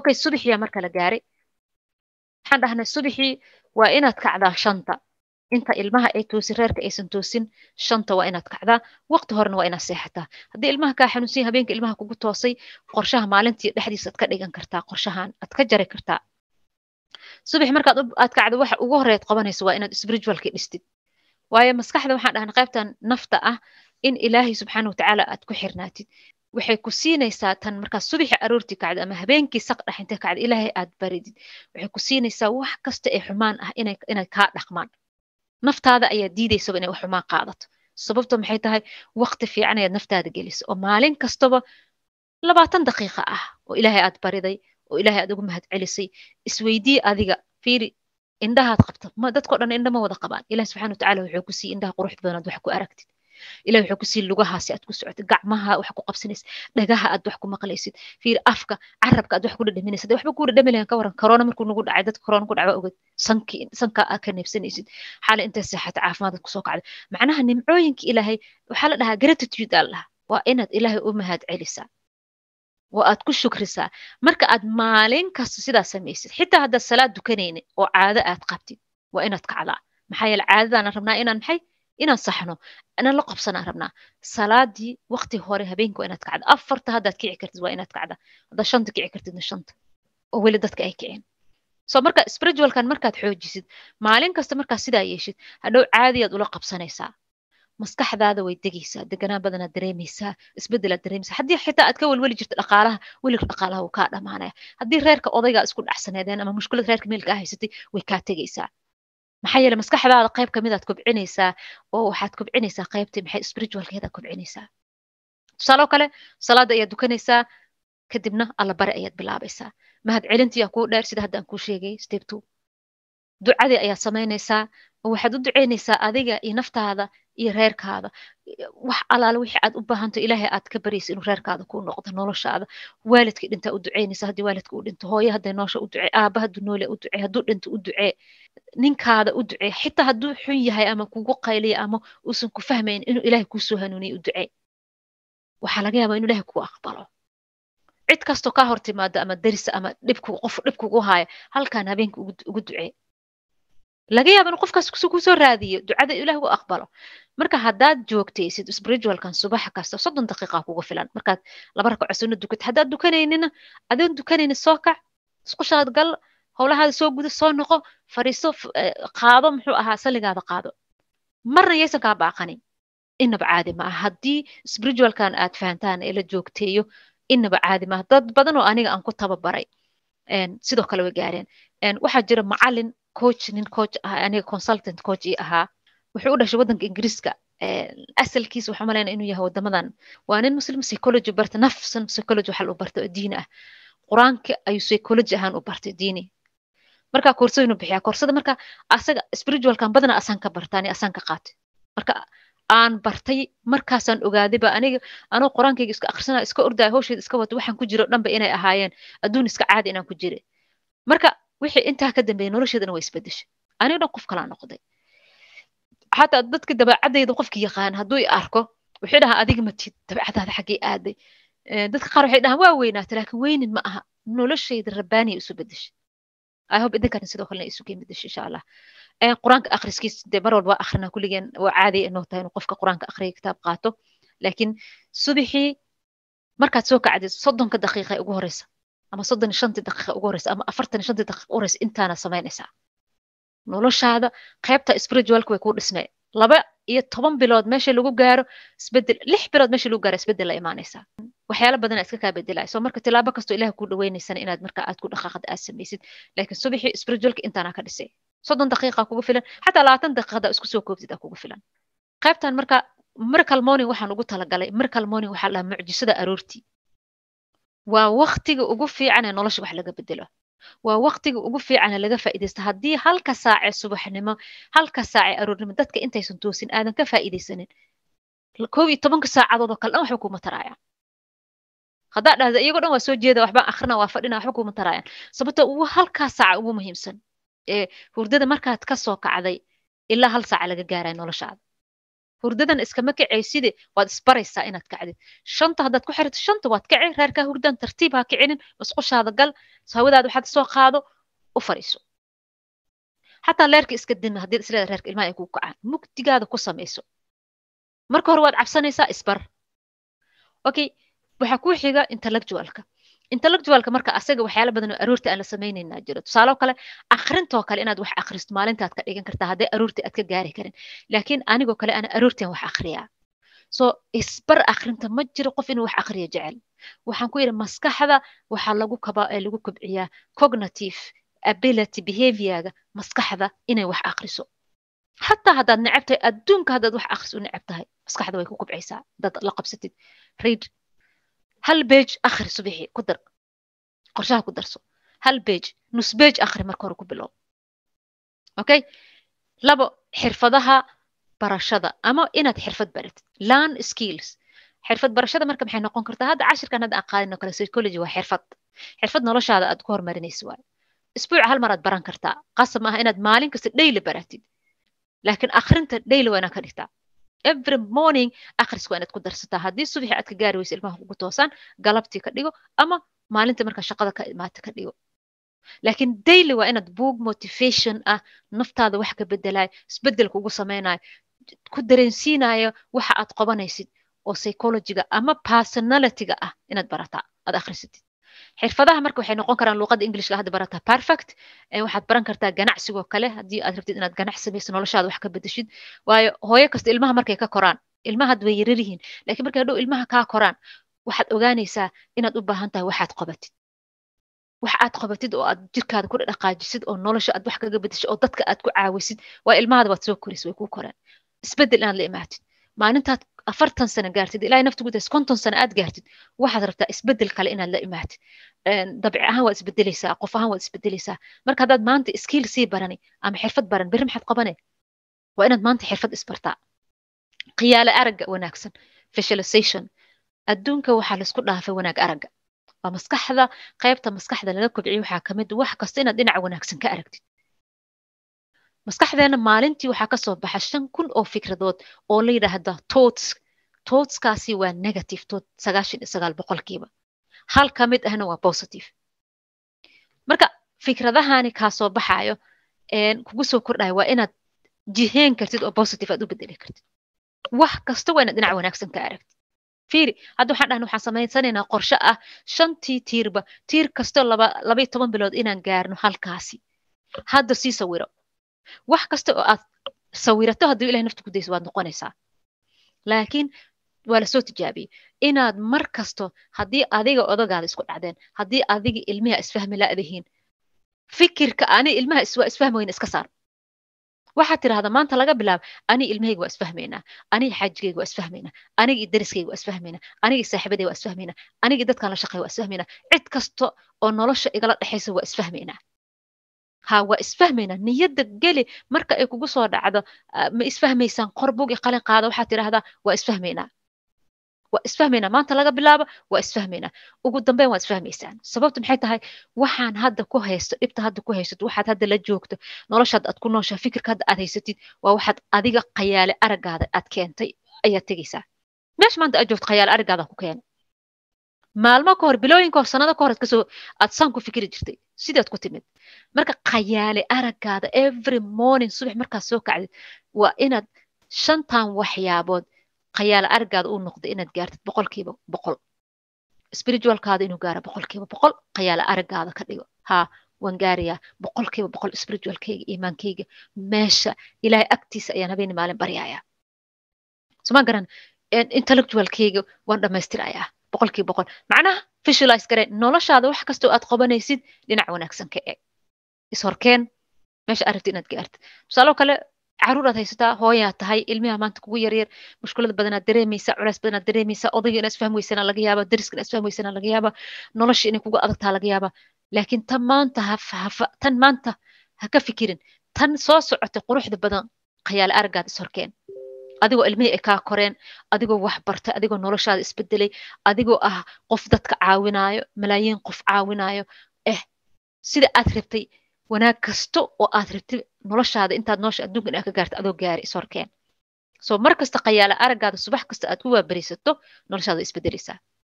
okay subaxiiyaa marka la gaaray waxaan dhahnay subaxii waa inaad kacdaa shanta inta ilmaha ay toosin reerka aysan toosin shanta waa inaad kacdaa waqti horena waa inaad seexataa haddii ilmaha kaa xanuunsan habeenka ilmaha kugu toosay qorshaha maalintii dhexdiisa aad ka dhigan kartaa qorshahan aad ka jari kartaa subax markaad aad kacdo waxa ugu horeed qabanaysa waa inaad spiritualka dhistid waayo maskaxda waxaan dhahnay qaybtan nafta ah in ilaahay subxaana watacaala aad ku xirnaatid waxay ku siinaysaa tan markaa subaxi aroorti kacda ama habeenkii saq dhaxinta kacda ilaahay aad baridid waxay ku siinaysaa wax kasta ee xumaan ah inay kaa dhaqmaan naftaada ayaa diidaysaba inay wax qaadato sababto maxay tahay waqti fiican ayaad naftaada geliso oo maalin kastaba labaatan daqiiqa ah oo ilaahay aad bariday oo ilaahay aad ugu mahad celisay isweydii adiga fiiri indhahaad qabta dadkao dhan indha ma wada qabaan ilaah subxana watacaala wuxuu ku siiye indhaha qurux badanaad wax ku aragtid ilah wuxuu ku sii lugahaasi aad ku socoto gacmaha wax ku qabsanaysa dhagaha aad wax ku maqlaysid fiir afka carabka aad wax ku dhadhaminaysid waxba kuu dhadhamilayan ka waran corona markuu nagu dhacay dadka corona ku dhacba ogad sanki sanka aad ka neebsanaysid xaala intaa seexata caafimaadad kusoo kacda macnaha nimcooyinka ilaahay waxaa la dhahaa gratitude aa la dhahaa waa inaad ilaahay u mahad celisaa waa aad ku shukrisaa marka aad maalin kasta sidaa samaysid xitaa haddaad salaad dukanaynin oo caado aad qabtid waa inaad kacdaa maxaa yeele caadadaana rabnaa inaan maxay inaan saxno inaan la qabsanaa rabnaa salaadii waqti hore habeenku inaad kacda afarta haddaad kici kartid waa inaad kacda haddaad shanta kici kartidna shanta oo weli dadka ay kiceen so marka spiritualkan markaad xoojisid maalin kasta markaad sidaa yeeshid hadhow caadiyaad ula qabsanaysaa maskaxdaada way degaysaa deganaan badanaad dareemaysaa isbedelaad dareemaysaa haddii xitaa aad ka welweli jirta dhaqaalaha weliga dhaqaalaha wuu kaa dhamaanaya haddii reerka odaygaa isku dhacsaneedeen ama mushkilad reerka meelka aa ah way kaa tegaysaa maxaa yeele maskaxdaada qayb kamidaad kobcinaysaa oo waxaad kobcinaysaa qaybtii maxay spiritualkeeda kobcinaysaa tusaaloo kale salaada ayaad dukanaysaa kadibna allabare ayaad bilaabaysaa mahad celintiyaa kuu dheer sida hadda aan kuu sheegay step two ducadii ayaad samaynaysaa oo waxaad u duceynaysaa adiga iyo naftaada iyo reerkaada wax alaale wixii aad u baahanto ilaahay aad ka baraysa inuu reerkaada kuu noqdo noloshaada waalidkii dhintaa u duceynaysa haddii waalidka uu dhinto hooye hadday noosha u ducee aaba hadduu noole u ducee hadduu dhinto u ducee ninkaada u ducee xitaa hadduu xun yahay ama kugu qayliya ama uusan ku fahmayn inuu ilaahay kuusoo hanuuniye u ducee waxaa laga yaabaa inuu ilaahay kuu aqbalo cid kastoo kaa hor timaada ama darisa ama dhibku qof dhib kugu haaya halkan habeenka ugu ducee laga yaaba inuu qofkaas kusoo raadiyo ducada ilaahu aqbalo marka hadaad joogtaysid spiritualkan subax kasta soddon daqiiqa kuga filan markaad laba rakaco sunno dukatid haddaad dukanaynina adoon dukanaynin soo kac isku shaqad gal howlahaada soo guda soo noqo fariiso eh, qaado muxuu ahaa salligaada qaado marna yaysan kaa inaba caadi ma aha haddii spiritualkan aad fahantaan ee la joogteeyo inaba caadi maaha dad badan oo aniga aan ku tababaray sidoo kale way gaareen waxaa jira macalin coach nin coach ah aniga consultant coach ii ahaa wuxuu u dhashay wadanka ingiriiska asalkiisa waxaa malayna inuu yahay wadamadan waa nin muslim psychology barta nafsan psychology waxal u barta oo diini ah qur-aanka ayuu psychology ahaan u bartay diini marka koorsadu inuu bixiyaa koorsada marka asaga spiritualkan badana asaan ka bartaani asaan ka qaatay marka aan bartay markaasaan ogaaday ba aniga anoo qur-aankayga iska akhrisana iska ordaya hawsheeda iska wata waxaan ku jiro dhanba inay ahaayeen adduun iska caadi inaan ku jiray marka wixii intaa ka dambeeyay nolosheedana waa isbedeshay anigana qof kalaa noqday xataa dadka dabeecadayda qofka yaqaan hadduu i arko wuxuu dhahaa adiga matid dabeecadaada xaggay aaday eh, dadka qaar waxay dhahaan waa weynaata laakiin weynin ma aha noloshayda rabbaaniya isu bedeshay i idinkana sidoo kalena isu gey insha allah eh, qur-aanka akhriskiis dee mar walba akhrina kulligeen waa caadi inoo tahay inuu qofka qur-aanka akhriya kitaab qaato laakiin subaxii markaad soo kacdid soddonka daqiiqa ugu horeysa ama soddon shantii daqiiqa ugu horeysa ama afartan shantii daqiiqa ugu horeysa intaana samaynaysaa noloshaada qaybta spiritualka way kuu dhisnay laba iyo toban bilood meesha lagu gaaro isbedel lix bilood meesha lagu gaaro isbedel la imaanaysaa waxyaala badana iska kaa bedelaya soo marka tilaabo kastoo ilaha kuu dhaweynaysana inaad marka aad ku dhaqaaqada aad samaysid laakiin subaxii spiritualka intaana ka dhisay soddon daqiiqa kugu filan xataa labaatan daqiiqada isku soo koobtid aa kugu filan qaybtan marka miracle morning waxaan ugu talagalay miracle morning waxaa lahaa mucjisada aroortii waa waktiga ugu fiican ee nolosha wax laga bedelo waa waqtiga ugu fiicana laga faa'idaysta haddii halka saace subaxnimo halka saace aroornimo dadka intaysan toosin aadan ka faa'iidaysanin kob iyo tobanka saacadood oo kale dhan waxba kuma taraayaan haddaa dhahda iyagoo dhan waa soo jeeda waxbaan akhrina waa fadhina waxba kuma taraayaan sababtoo ugu halkaa saaca ugu muhiimsan ee hurdada markaad kasoo kacday ilaa hal saaca laga gaaraya noloshaada hurdadan iskama kacay waad isbaraysaa inaad kacdid shanta haddaad ku xirato shanta waad kaci reerkaa hurdan tartiib ha kicinin masqushaada gal hawadaada waxaad soo qaado u fariiso xataa leerka iska dima haddiid isleeda reerka ilmaha ay kuu kacaan mugdigaada ku samayso marka hore waad cabsanaysaa isbar okay waxaa ku xiga intellectualka intellectualka marka asaga waxyaala badan oo aroorta aan la samaynaynaa jiro tusaale kale akhrintoo kale inaad wax akhristo maalintaad ka dhigan kartaa hadday aroortii aad ka gaari karin laakiin anigoo kale ana aroortian wax akhriyaa so isbar akhrinta ma jiro qof inuu wax akhriyo jecel waxaan ku yidhi maskaxda waxaa lagu kabaa ee lagu kobciyaa cognitive ability behaviorga maskaxda inay wax akhriso xataa haddaad necab adduunka haddaad wax akhris u necab maskaxda way ku kobcaysaa haddaad la qabsatid read hal bej akri subaxii kudar dar qorshaha ku darso hal beg nus bej akri marka hore ku bilow okay labo xirfadaha barashada ama inaad xirfad baratid lan skills xirfad barashada marka maxay noqon kartaa hadda cashirkan hadda aan qaadino kale psychology waa xirfad xirfad noloshaada aad ku horumarinaysa waay isbuuc hal mar aad baran kartaa qasab maaha inaad maalin kasta dhayli baratid laakiin akhrinta dhayli waa inaa ka dhigtaa every morning akris waa inaad ku darsataa haddii subaxi aad ka gaari weysa ilmaha kugu toosaan galabtii ka dhigo ama maalinta markaa shaqada ka imaata ka dhigo laakiin daily waa inaad buug motivation ah naftaada wax ka bedelaayo isbedel kugu samaynayo ku dareensiinayo waxa aad qabanaysid oo psychologiga ama personalityga ah inaad barataa aad akhrisatid xirfadaha marka waxay noqon karaan luuqada englishka hadda barataa perfect waxaad baran kartaa ganacsigoo kale haddii aad rabtid inaad ganac samayso noloshaada wax ka bedeshid waayo hooyo kasta ilmaha markay ka koraan ilmaha had way yarar yihiin markay hadhow ilmaha kaa koraan waxaad ogaanaysaa inaad u baahan tahay waxaad qabatid wax aad qabatid oo aad jirkaada ku dhaqaajisid oo nolosha aad wax kaga bedesho oo dadka aad ku caawisid waa ilmahaada waad soo koraysa way kuu koraan isbeddel inaad la imaatid maalintaad afartan sano gaartid ilaahay naftigu taas konton sano aad gaartid waxaad rabtaa isbeddel kale inaad la imaatid dabci ahaan waad isbedeleysaa qof ahaan waad isbedeleysaa marka haddaad maanta iskiil sii barani ama xirfad baran berri maxaad qabane waa inaad maanta xirfad isbartaa qiyaalo aragga wanaagsan facilisation adduunka waxaa laisku dhaafay wanaag aragga waa maskaxda qaybta maskaxda laga kobciyo waxaa ka mid wax kasta inaad dhinaca wanaagsan ka aragtid maskaxdeena maalintii waxaa kasoo baxa shan kun oo fikradood oo la yidhaahda tots totskaasi waa negative tot sagaashan iyo sagaal boqolkiiba hal ka mid ahna waa positive marka fikradahani kaa soo kugu soo kordhayo waa inaad jiheen kartid oo positive aad u bedeli kartid wax kasta waa inaad dhinac wanaagsan ka aragtid fiiri hadda waxaan dhahna waxaan samaysanaynaa qorshe ah shantii tiirba tiir kastoo laba labayo toban bilood inaan gaarno halkaasi hadda sii sawiro wax kasta oo aad sawirato hadduu ilahay nafta ku waad noqonaysaa laakiin waa lasoo tijaabiyey inaad mar kasto haddii adiga odagaada isku dhacdeen haddii adiga ilmaha isfahmi la fikirka ani ilmaha waa isfahmayna iska saar waxaad tidhahdaa maanta laga bilaabo anig ilmahayga waa isfahmaynaa ani xajigayga waa isfahmaynaa anigii dariskayga waa isfahmaynaa anigii saaxiibadayga waa isfahmaynaa anigii dadkan la shaqeeya waa isfahmaynaa cid kasta oo nolosha igala dhexaysa waa isfahmaynaa ha waa isfahmaynaa niyadda geli marka ay kugu soo dhacdo ah, ma isfahmaysaan qor bugi qalin qaada waxaad tidhaahdaa waa isfahmaynaa waa isfahmaynaa maanta laga bilaabo waa isfahmaynaa ugu dambeyn waad isfahmaysaan sababtu maxay tahay waxaan hadda ku haysto dhibta hadda ku haysato waxaad hadda la joogto noloshaad aad ku nooshaa fikirka hadda aad haysatid waa waxaad adiga qayaale araggaada aad keentay ayaad tegaysaa meesha maanta aad joogto qayaale araggaadaan ku keenay maalmo ka hor bilooyin hor sannado ka hor aad kasoo aad saan ku fikiri jirtay sideed ku timid marka khayaali araggaada every morning subax markaad soo kacdid waa inaad shantan waxyaabood khayaali araggaada uu noqdo inaad gaartid boqolkiiba boqol spiritualkaada inuu gaaro boqolkiiba boqol khayaali araggaada ka dhigo haa waan gaarayaa boqolkiiba boqol spiritualkayga iimaankayga meesha ilaahay agtiisa ayaan habeen maalin baryayaa soma garan intellectualkayga waan dhamaystirayaa boqolkii boqol macnaha visualize garee noloshaada wax kastoo aad qobanaysid dhinac wanaagsan ka eeg ishorkeen meesha aad inaad gaartid tusaalo kale caruuraad haysataa hooyaad tahay ilmiha maanta kugu yaryar mushkulad badanaad dareemaysa culays badanaad dareemaysa odayga inaad isfahm laga yaaba dariska inaad isfahm laga yaaba nolosha inay kugu adagtaa laga yaaba laakiin tan maanta tan maanta ha ka fikirin tan soo socota quruxda badan khayaal aragaad ishorkeen adigoo ilmihii ay kaa koreen adigoo wax bartay adigoo noloshaada isbedelay adigoo ah qof dadka caawinaayo malaayiin qof caawinaayo eh sida aad rabtay wanaag kasto oo aad rabtay noloshaada intaad nolosha adduunkan aa ka gaartay adoo gaari ishorkeen soo mar kasta khayaala araggaada subax kasta aad ku waabarisato noloshaada isbedeleysaa